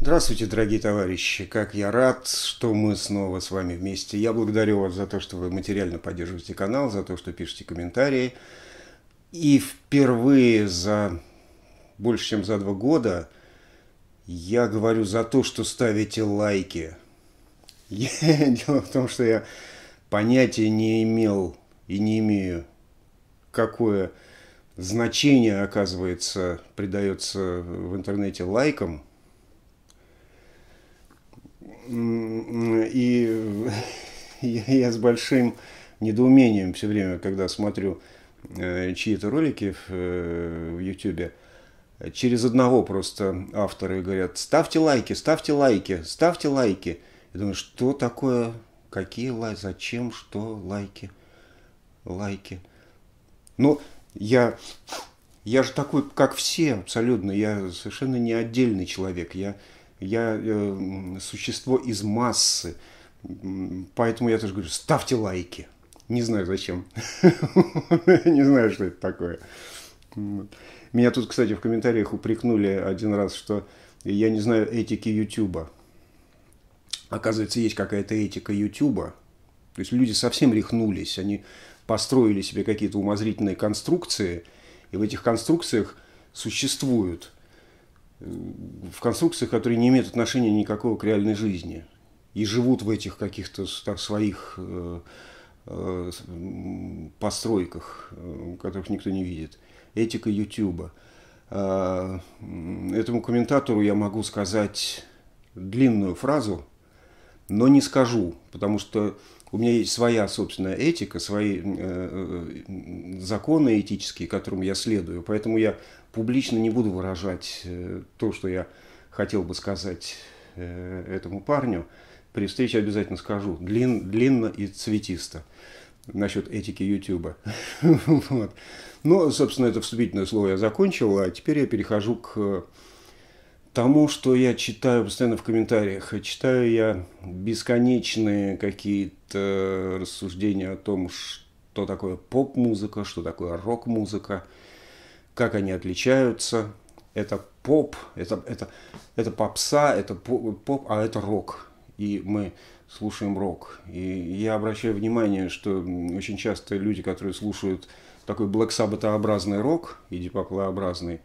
Здравствуйте, дорогие товарищи! Как я рад, что мы снова с вами вместе. Я благодарю вас за то, что вы материально поддерживаете канал, за то, что пишете комментарии. И впервые за больше, чем за два года я говорю за то, что ставите лайки. дело в том, что я понятия не имел, и не имею, какое значение, оказывается, придается в интернете лайкам. И я с большим недоумением все время, когда смотрю э, чьи-то ролики в YouTube, э, через одного просто авторы говорят, ставьте лайки, ставьте лайки, ставьте лайки. Я думаю, что такое, какие лайки, зачем, что лайки – лайки. Но ну, я, я же такой, как все, абсолютно. Я совершенно не отдельный человек. Я, я э, существо из массы. Поэтому я тоже говорю, ставьте лайки. Не знаю зачем. Не знаю, что это такое. Меня тут, кстати, в комментариях упрекнули один раз, что я не знаю этики Ютуба. Оказывается, есть какая-то этика Ютуба, то есть люди совсем рехнулись, они построили себе какие-то умозрительные конструкции, и в этих конструкциях существуют, э, в конструкциях, которые не имеют отношения никакого к реальной жизни, и живут в этих каких-то своих э, э, постройках, которых никто не видит. Этика Ютуба. А, этому комментатору я могу сказать длинную фразу, но не скажу, потому что у меня есть своя собственная этика, свои э, э, законы этические, которым я следую. Поэтому я публично не буду выражать э, то, что я хотел бы сказать э, этому парню. При встрече обязательно скажу. Длин, длинно и цветисто насчет этики Ютуба. Но, ну, собственно, это вступительное слово я закончил, а теперь я перехожу к тому, что я читаю постоянно в комментариях. Читаю я бесконечные какие-то рассуждения о том, что такое поп-музыка, что такое рок-музыка, как они отличаются. Это поп, это, это, это попса, это поп, а это рок. И мы слушаем рок. И я обращаю внимание, что очень часто люди, которые слушают такой блэк рок и дипоплообразный,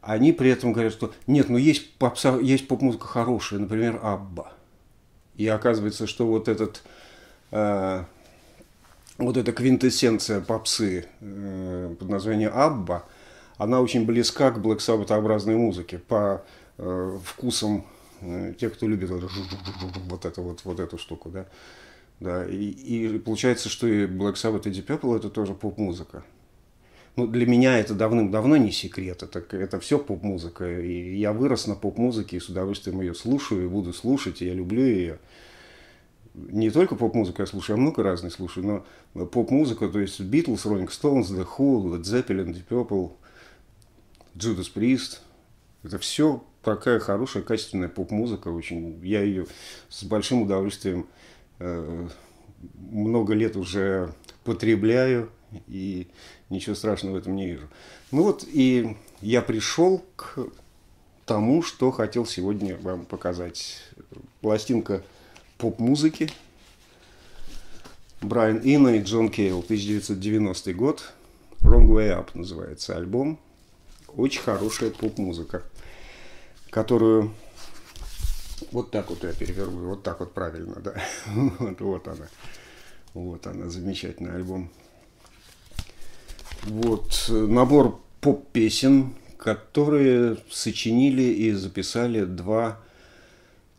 они при этом говорят, что нет, ну есть, попса, есть поп-музыка хорошая, например, Абба. И оказывается, что вот этот э, вот эта квинтэссенция попсы э, под названием Абба, она очень близка к Black Sabbath-образной музыке по э, вкусам э, тех, кто любит вот, вот это вот вот эту штуку, да. Да, и, и получается, что и Black Sabbath и Deep Purple это тоже поп-музыка. Ну, для меня это давным-давно не секрет. Это, это все поп-музыка. И я вырос на поп-музыке и с удовольствием ее слушаю и буду слушать. И я люблю ее. Не только поп-музыку я слушаю, я много разных слушаю, но поп-музыка, то есть Beatles, Rolling Stones, The Who, Led Zeppelin, Deep Purple, Judas Priest. Это все такая хорошая, качественная поп-музыка. Очень, я ее с большим удовольствием э, много лет уже потребляю. И ничего страшного в этом не вижу. Ну вот и я пришел к тому, что хотел сегодня вам показать. Пластинка поп-музыки Брайан Инна и Джон Кейл, 1990 год. Wrong Way Up называется альбом. Очень хорошая поп-музыка, которую вот так вот я переверну, вот так вот правильно, да. вот, вот она. Вот она, замечательный альбом. Вот э, набор поп-песен, которые сочинили и записали два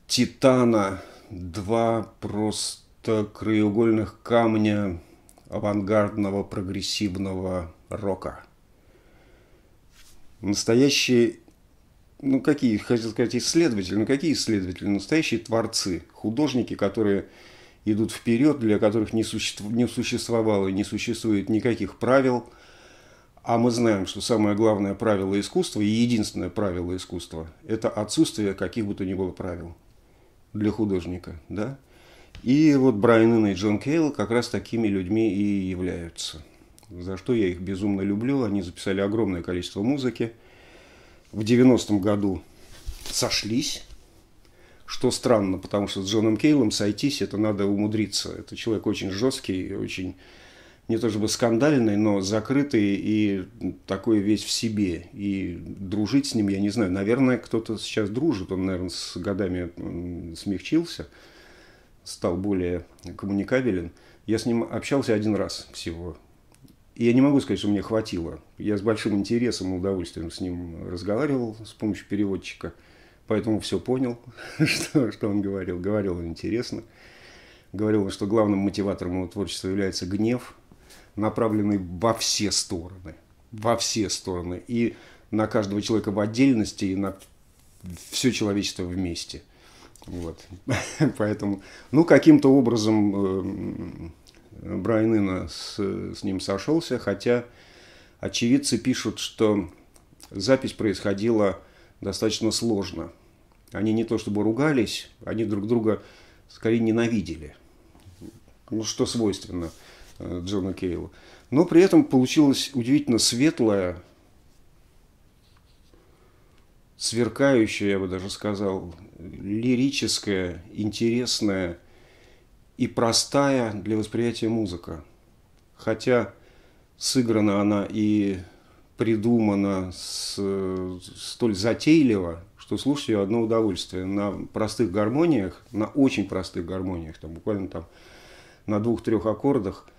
титана, два просто краеугольных камня авангардного прогрессивного рока. Настоящие, ну какие, хотел сказать, исследователи, ну какие исследователи, настоящие творцы, художники, которые идут вперед, для которых не, суще... не существовало и не существует никаких правил – а мы знаем, что самое главное правило искусства и единственное правило искусства – это отсутствие каких бы то ни было правил для художника. Да? И вот Брайан Инн и Джон Кейл как раз такими людьми и являются. За что я их безумно люблю. Они записали огромное количество музыки. В 90-м году сошлись. Что странно, потому что с Джоном Кейлом сойтись – это надо умудриться. Это человек очень жесткий, очень не то чтобы скандальный, но закрытый и такой весь в себе. И дружить с ним, я не знаю, наверное, кто-то сейчас дружит, он, наверное, с годами смягчился, стал более коммуникабелен. Я с ним общался один раз всего. И я не могу сказать, что мне хватило. Я с большим интересом и удовольствием с ним разговаривал с помощью переводчика, поэтому все понял, что, что он говорил. Говорил он интересно. Говорил он, что главным мотиватором его творчества является гнев – направлены во все стороны. Во все стороны. И на каждого человека в отдельности, и на все человечество вместе. Вот. Поэтому, ну, каким-то образом э, Брайан Инна с, с ним сошелся, хотя очевидцы пишут, что запись происходила достаточно сложно. Они не то чтобы ругались, они друг друга скорее ненавидели. Ну, что свойственно Э, Джона Кейла. Но при этом получилась удивительно светлая, сверкающая, я бы даже сказал, лирическая, интересная и простая для восприятия музыка. Хотя сыграна она и придумана с, столь затейливо, что слушать ее одно удовольствие. На простых гармониях, на очень простых гармониях, там буквально там на двух-трех аккордах –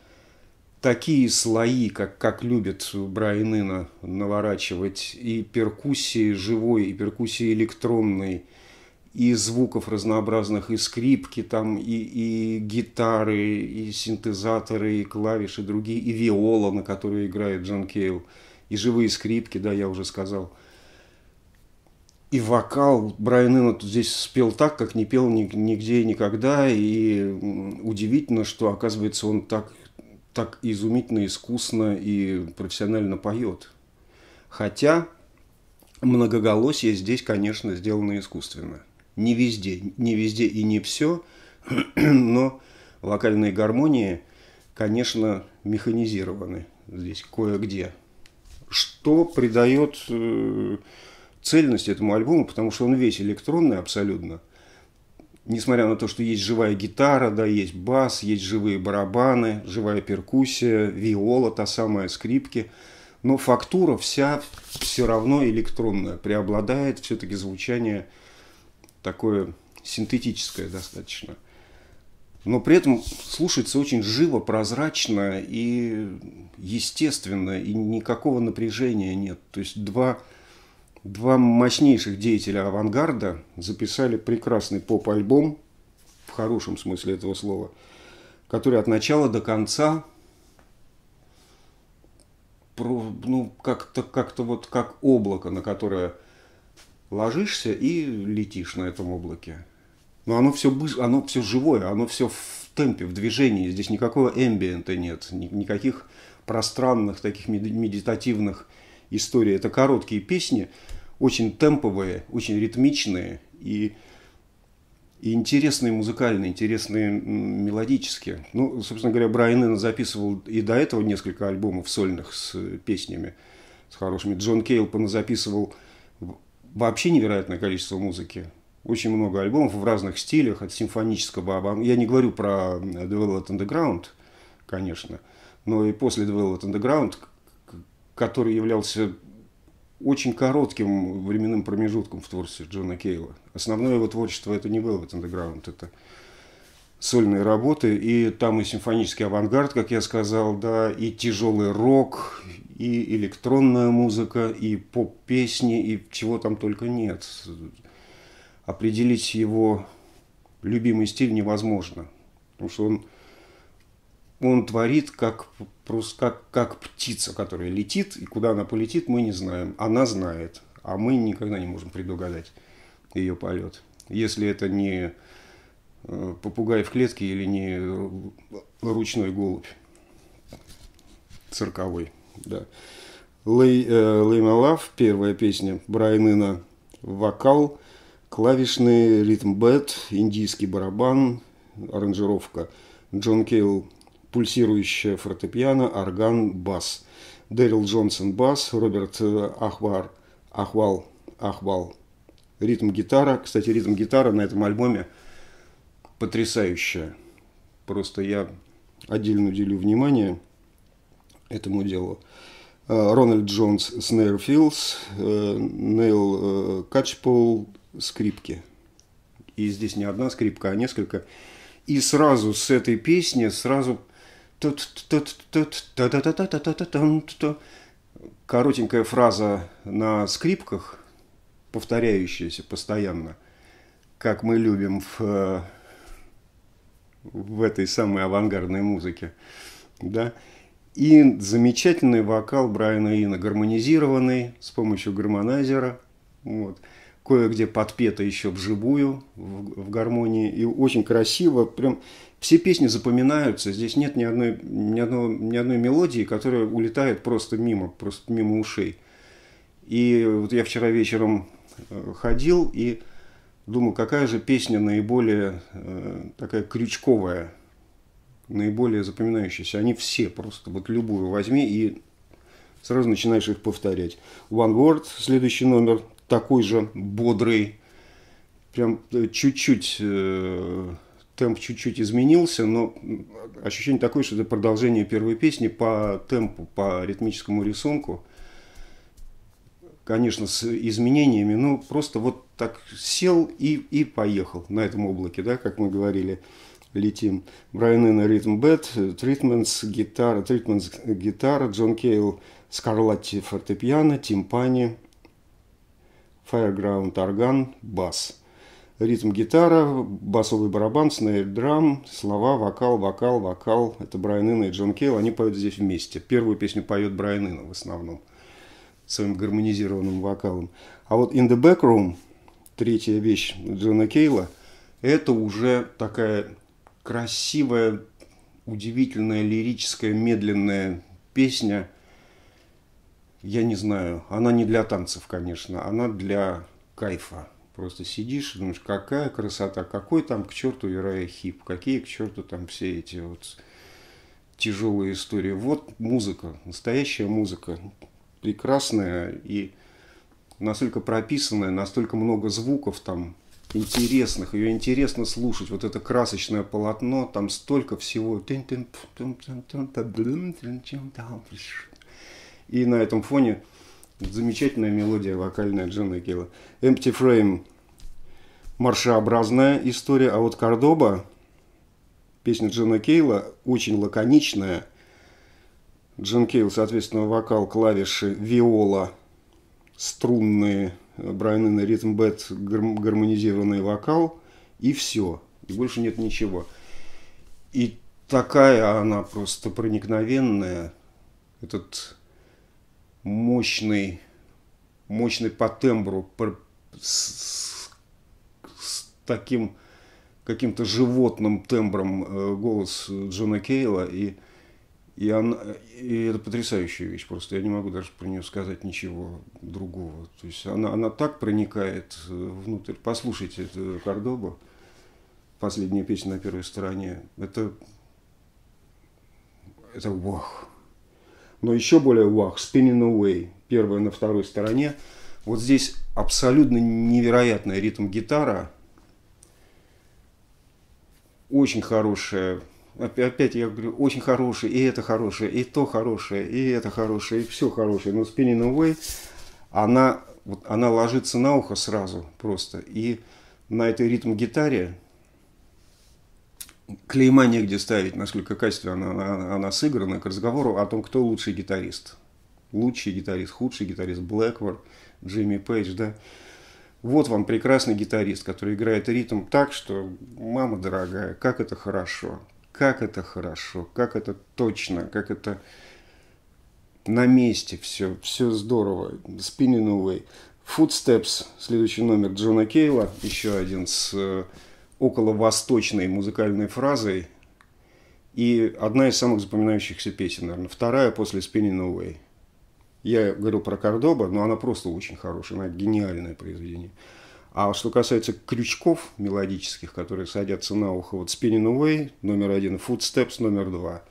такие слои, как, как любит Брайан Инна наворачивать, и перкуссии живой, и перкуссии электронной, и звуков разнообразных, и скрипки там, и, и гитары, и синтезаторы, и клавиши другие, и виола, на которой играет Джон Кейл, и живые скрипки, да, я уже сказал. И вокал Брайан Инна тут здесь спел так, как не пел нигде и никогда, и удивительно, что, оказывается, он так так изумительно, искусно и профессионально поет. Хотя многоголосие здесь, конечно, сделано искусственно. Не везде, не везде и не все, но локальные гармонии, конечно, механизированы здесь кое-где. Что придает э, цельность этому альбому, потому что он весь электронный абсолютно – несмотря на то, что есть живая гитара, да, есть бас, есть живые барабаны, живая перкуссия, виола, та самая скрипки, но фактура вся все равно электронная, преобладает все-таки звучание такое синтетическое достаточно. Но при этом слушается очень живо, прозрачно и естественно, и никакого напряжения нет. То есть два Два мощнейших деятеля авангарда записали прекрасный поп-альбом, в хорошем смысле этого слова, который от начала до конца ну, как-то как вот как облако, на которое ложишься и летишь на этом облаке. Но оно все, оно все живое, оно все в темпе, в движении. Здесь никакого эмбиента нет, никаких пространных таких медитативных история. Это короткие песни, очень темповые, очень ритмичные и, и интересные музыкально, интересные мелодически. Ну, собственно говоря, Брайан Энн записывал и до этого несколько альбомов сольных с песнями, с хорошими. Джон Кейл записывал вообще невероятное количество музыки. Очень много альбомов в разных стилях, от симфонического... Я не говорю про Developed Underground, конечно, но и после Developed Underground который являлся очень коротким временным промежутком в творчестве Джона Кейла. Основное его творчество это не было в это сольные работы, и там и симфонический авангард, как я сказал, да, и тяжелый рок, и электронная музыка, и поп-песни, и чего там только нет. Определить его любимый стиль невозможно, потому что он он творит как, просто как, как птица, которая летит, и куда она полетит, мы не знаем. Она знает, а мы никогда не можем предугадать ее полет. Если это не э, попугай в клетке или не э, ручной голубь цирковой. Да. Лей, э, Лейма Лав, первая песня Брайана, вокал, клавишный ритм бэт, индийский барабан, аранжировка. Джон Кейл пульсирующее фортепиано, орган, бас. Дэрил Джонсон – бас, Роберт э, Ахвар, Ахвал, Ахвал – ритм гитара. Кстати, ритм гитара на этом альбоме потрясающая. Просто я отдельно уделю внимание этому делу. Э, Рональд Джонс – снейр филс, э, Нейл Качпол – скрипки. И здесь не одна скрипка, а несколько. И сразу с этой песни сразу тут тут тут та та та та та та та та Коротенькая фраза на скрипках, повторяющаяся постоянно, как мы любим в, в этой самой авангардной музыке. Да? И замечательный вокал Брайана Ина, гармонизированный с помощью гармонайзера. Вот кое-где подпета еще вживую в, в гармонии. И очень красиво, прям все песни запоминаются. Здесь нет ни одной, ни, одной ни одной мелодии, которая улетает просто мимо, просто мимо ушей. И вот я вчера вечером э, ходил и думаю какая же песня наиболее э, такая крючковая, наиболее запоминающаяся. Они все просто, вот любую возьми и сразу начинаешь их повторять. One Word, следующий номер, такой же бодрый. Прям э, чуть-чуть, э, темп чуть-чуть изменился, но ощущение такое, что это продолжение первой песни по темпу, по ритмическому рисунку. Конечно, с изменениями, но просто вот так сел и, и поехал на этом облаке, да, как мы говорили летим. Брайан Энн, Ритм Бет, Тритменс, гитара, Тритменс гитара, Джон Кейл, Скарлатти, фортепиано, тимпани – Fireground орган, бас. Ритм гитара, басовый барабан, снейр драм, слова, вокал, вокал, вокал. Это Брайан Инна и Джон Кейл, они поют здесь вместе. Первую песню поет Брайан Инна в основном своим гармонизированным вокалом. А вот In the Back Room, третья вещь Джона Кейла, это уже такая красивая, удивительная, лирическая, медленная песня – я не знаю, она не для танцев, конечно, она для кайфа. Просто сидишь и думаешь, какая красота, какой там к черту Ирая Хип, какие к черту там все эти вот тяжелые истории. Вот музыка, настоящая музыка, прекрасная и настолько прописанная, настолько много звуков там интересных, ее интересно слушать, вот это красочное полотно, там столько всего. И на этом фоне замечательная мелодия вокальная Джона Килла. Empty Frame маршеобразная история, а вот Кордоба, песня Джона Кейла, очень лаконичная. Джон Кейл, соответственно, вокал, клавиши, виола, струнные, Брайан на ритм бэт, гармонизированный вокал и все. И больше нет ничего. И такая она просто проникновенная. Этот мощный, мощный по тембру, с, с таким каким-то животным тембром э, голос Джона Кейла. И, и, она, и это потрясающая вещь просто. Я не могу даже про нее сказать ничего другого. То есть она, она так проникает э, внутрь. Послушайте это Кордобу. Последняя песня на первой стороне. Это, это бог. Но еще более вах, Spinning Away, первая на второй стороне. Вот здесь абсолютно невероятный ритм гитара. Очень хорошая. Опять я говорю, очень хорошая, и это хорошая и то хорошее, и это хорошее, и все хорошее. Но Spinning Away, она, вот, она ложится на ухо сразу просто. И на этой ритм-гитаре клейма негде ставить, насколько качественно она, она, она сыграна, к разговору о том, кто лучший гитарист. Лучший гитарист, худший гитарист, Блэквор, Джимми Пейдж, да. Вот вам прекрасный гитарист, который играет ритм так, что, мама дорогая, как это хорошо, как это хорошо, как это точно, как это на месте все, все здорово, Spinning Away. Footsteps, следующий номер Джона Кейла, еще один с э, околовосточной музыкальной фразой и одна из самых запоминающихся песен, наверное, вторая после «Spinning Away». Я говорил про Кордоба, но она просто очень хорошая, она гениальное произведение. А что касается крючков мелодических, которые садятся на ухо, вот «Spinning Away» номер один, «Footsteps» номер два.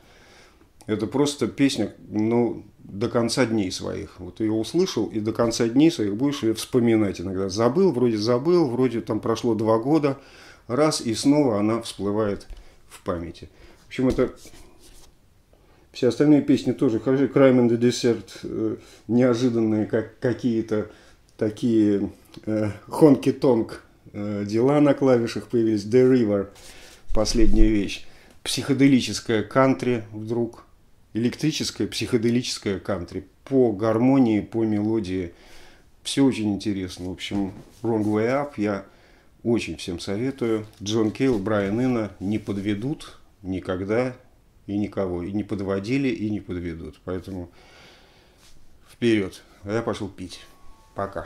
Это просто песня, ну, до конца дней своих. Вот ее услышал, и до конца дней своих будешь ее вспоминать иногда. Забыл, вроде забыл, вроде там прошло два года – раз и снова она всплывает в памяти. В общем, это все остальные песни тоже хорошие. Crime and the Desert э, неожиданные, как какие-то такие хонки-тонг э, э, дела на клавишах появились. The River, последняя вещь. Психоделическое кантри вдруг. Электрическая, психоделическое кантри. По гармонии, по мелодии. Все очень интересно. В общем, Wrong Way Up я очень всем советую. Джон Кейл, Брайан Инна не подведут никогда и никого. И не подводили, и не подведут. Поэтому вперед. А я пошел пить. Пока.